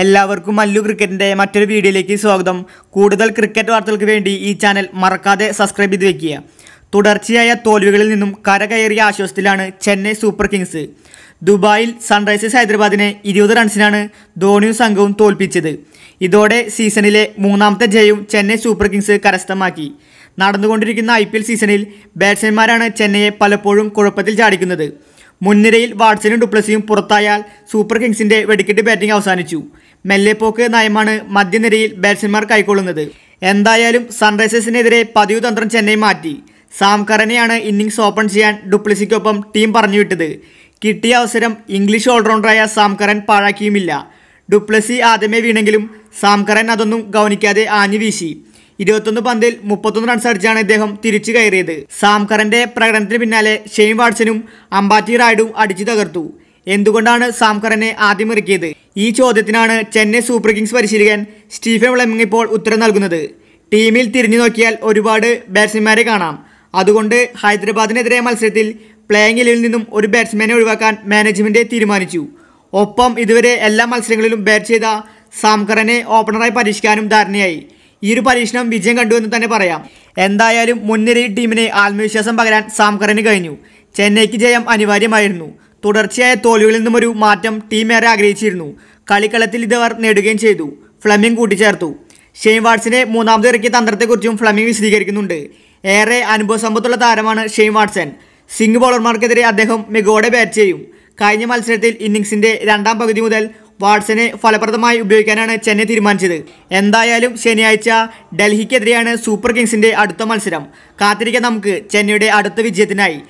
എല്ലാവർക്കും മല്ലു ക്രിക്കറ്റിൻ്റെ മറ്റൊരു വീഡിയോയിലേക്ക് സ്വാഗതം കൂടുതൽ ക്രിക്കറ്റ് വാർത്തകൾക്ക് വേണ്ടി ഈ ചാനൽ മറക്കാതെ സബ്സ്ക്രൈബ് ചെയ്ത് വെക്കുക തുടർച്ചയായ തോൽവികളിൽ നിന്നും കരകയറിയ ആശ്വാസത്തിലാണ് ചെന്നൈ സൂപ്പർ കിങ്സ് ദുബായിൽ സൺറൈസേഴ്സ് ഹൈദരാബാദിനെ ഇരുപത് റൺസിനാണ് ധോണിയും സംഘവും തോൽപ്പിച്ചത് ഇതോടെ സീസണിലെ മൂന്നാമത്തെ ജയവും ചെന്നൈ സൂപ്പർ കിങ്സ് കരസ്ഥമാക്കി നടന്നുകൊണ്ടിരിക്കുന്ന ഐ സീസണിൽ ബാറ്റ്സ്മാൻമാരാണ് ചെന്നൈയെ പലപ്പോഴും കുഴപ്പത്തിൽ ചാടിക്കുന്നത് മുൻനിരയിൽ വാട്സനും ഡുപ്ലസിയും പുറത്തായാൽ സൂപ്പർ കിങ്സിന്റെ വെടിക്കെട്ട് ബാറ്റിംഗ് അവസാനിച്ചു പോക്ക് നയമാണ് മധ്യനിരയിൽ ബാറ്റ്സ്മാൻമാർ കൈക്കൊള്ളുന്നത് എന്തായാലും സൺറൈസേഴ്സിനെതിരെ പതിവ് തന്ത്രം ചെന്നൈ മാറ്റി സാംകറനെയാണ് ഇന്നിംഗ്സ് ഓപ്പൺ ചെയ്യാൻ ഡുപ്ലസിക്കൊപ്പം ടീം പറഞ്ഞുവിട്ടത് കിട്ടിയ അവസരം ഇംഗ്ലീഷ് ഓൾറൗണ്ടറായ സാംകറൻ പാഴാക്കിയുമില്ല ഡുപ്ലസി ആദ്യമേ വീണെങ്കിലും സാംകറൻ അതൊന്നും ഗൗനിക്കാതെ ആഞ്ഞു വീശി ഇരുപത്തൊന്ന് പന്തിൽ മുപ്പത്തൊന്ന് റൺസ് അടിച്ചാണ് ഇദ്ദേഹം തിരിച്ചു കയറിയത് സാംകറിന്റെ പ്രകടനത്തിന് പിന്നാലെ ഷെയ്ൻ വാട്സനും അംബാറ്റി റായിഡും അടിച്ചു തകർത്തു എന്തുകൊണ്ടാണ് സാംകറിനെ ആദ്യം ഇറക്കിയത് ഈ ചോദ്യത്തിനാണ് ചെന്നൈ സൂപ്പർ കിങ്സ് പരിശീലകൻ സ്റ്റീഫൻ വിളമിങ് ഇപ്പോൾ ഉത്തരം നൽകുന്നത് ടീമിൽ തിരിഞ്ഞു നോക്കിയാൽ ഒരുപാട് ബാറ്റ്സ്മാൻമാരെ കാണാം അതുകൊണ്ട് ഹൈദരാബാദിനെതിരെ മത്സരത്തിൽ പ്ലേയിങ് ഇലവിൽ നിന്നും ഒരു ബാറ്റ്സ്മാനെ ഒഴിവാക്കാൻ മാനേജ്മെന്റ് തീരുമാനിച്ചു ഒപ്പം ഇതുവരെ എല്ലാ മത്സരങ്ങളിലും ബാറ്റ് ചെയ്ത സാംകറിനെ ഓപ്പണറായി പരീക്ഷിക്കാനും ധാരണയായി ഈ ഒരു പരീക്ഷണം വിജയം കണ്ടു എന്ന് തന്നെ പറയാം എന്തായാലും മുൻനിരയിൽ ടീമിന് ആത്മവിശ്വാസം പകരാൻ സാംകറിന് കഴിഞ്ഞു ചെന്നൈക്ക് ജയം അനിവാര്യമായിരുന്നു തുടർച്ചയായ തോൽവികളിൽ നിന്നും ഒരു മാറ്റം ഏറെ ആഗ്രഹിച്ചിരുന്നു കളിക്കളത്തിൽ ഇതവർ നേടുകയും ചെയ്തു ഫ്ലമിംഗ് കൂട്ടിച്ചേർത്തു ഷെയ്ൻ വാട്സിനെ മൂന്നാമത് ഇറക്കിയ തന്ത്രത്തെക്കുറിച്ചും ഫ്ലമിംഗ് വിശദീകരിക്കുന്നുണ്ട് ഏറെ അനുഭവ സമ്പത്തുള്ള താരമാണ് ഷെയ്ൻ വാട്സൺ സിംഗ് ബോളർമാർക്കെതിരെ അദ്ദേഹം മികവോടെ ബാറ്റ് ചെയ്യും കഴിഞ്ഞ മത്സരത്തിൽ ഇന്നിങ്സിൻ്റെ രണ്ടാം പകുതി മുതൽ വാട്സനെ ഫലപ്രദമായി ഉപയോഗിക്കാനാണ് ചെന്നൈ തീരുമാനിച്ചത് എന്തായാലും ശനിയാഴ്ച ഡൽഹിക്കെതിരെയാണ് സൂപ്പർ കിങ്സിൻ്റെ അടുത്ത മത്സരം കാത്തിരിക്കാൻ നമുക്ക് ചെന്നൈയുടെ അടുത്ത വിജയത്തിനായി